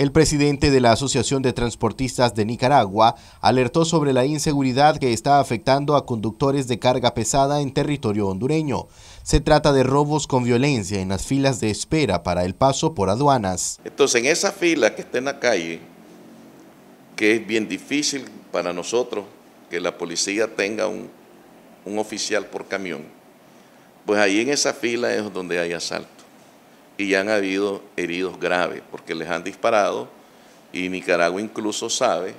El presidente de la Asociación de Transportistas de Nicaragua alertó sobre la inseguridad que está afectando a conductores de carga pesada en territorio hondureño. Se trata de robos con violencia en las filas de espera para el paso por aduanas. Entonces, en esa fila que está en la calle, que es bien difícil para nosotros que la policía tenga un, oficial por camión, pues ahí en esa fila es donde hay asalto y ya han habido heridos graves porque les han disparado y Nicaragua incluso sabe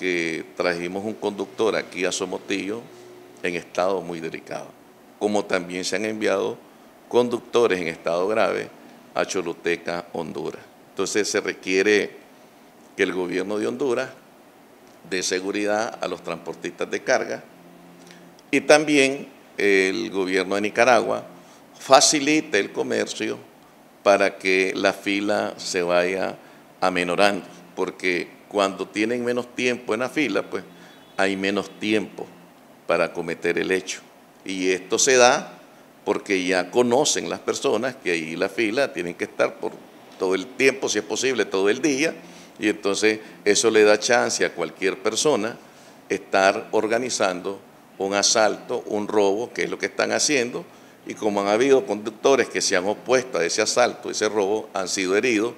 que trajimos un conductor aquí a Somotillo en estado muy delicado, como también se han enviado conductores en estado grave a Choluteca, Honduras. Entonces se requiere que el gobierno de Honduras dé seguridad a los transportistas de carga y también el gobierno de Nicaragua facilite el comercio para que la fila se vaya amenorando, porque cuando tienen menos tiempo en la fila, pues hay menos tiempo para cometer el hecho. Y esto se da porque ya conocen las personas que ahí la fila tienen que estar por todo el tiempo, si es posible, todo el día, y entonces eso le da chance a cualquier persona estar organizando un asalto, un robo, que es lo que están haciendo, y como han habido conductores que se han opuesto a ese asalto, ese robo, han sido heridos,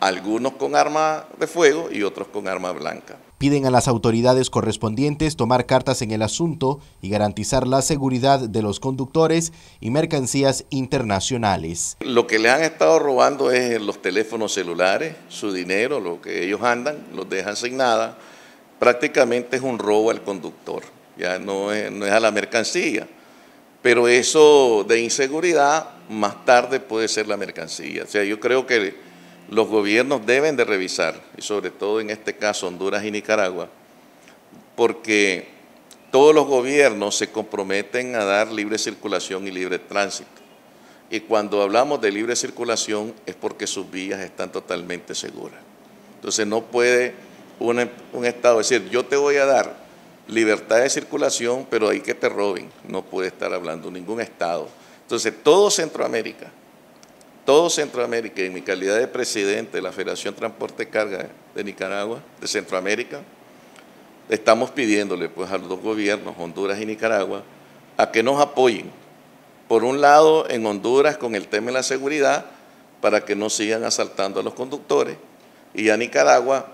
algunos con arma de fuego y otros con arma blanca. Piden a las autoridades correspondientes tomar cartas en el asunto y garantizar la seguridad de los conductores y mercancías internacionales. Lo que le han estado robando es los teléfonos celulares, su dinero, lo que ellos andan, los dejan sin nada. Prácticamente es un robo al conductor, ya no no es a la mercancía pero eso de inseguridad más tarde puede ser la mercancía. O sea, yo creo que los gobiernos deben de revisar, y sobre todo en este caso Honduras y Nicaragua, porque todos los gobiernos se comprometen a dar libre circulación y libre tránsito. Y cuando hablamos de libre circulación es porque sus vías están totalmente seguras. Entonces no puede un, em, un Estado decir, yo te voy a dar libertad de circulación, pero ahí que te roben, no puede estar hablando ningún Estado. Entonces, todo Centroamérica, todo Centroamérica, en mi calidad de presidente de la Federación Transporte Carga de Nicaragua, de Centroamérica, estamos pidiéndole pues a los dos gobiernos, Honduras y Nicaragua, a que nos apoyen. Por un lado, en Honduras con el tema de la seguridad, para que no sigan asaltando a los conductores, y a Nicaragua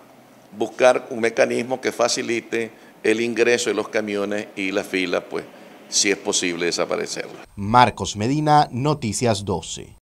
buscar un mecanismo que facilite el ingreso de los camiones y la fila, pues, si es posible desaparecerla. Marcos Medina, Noticias 12.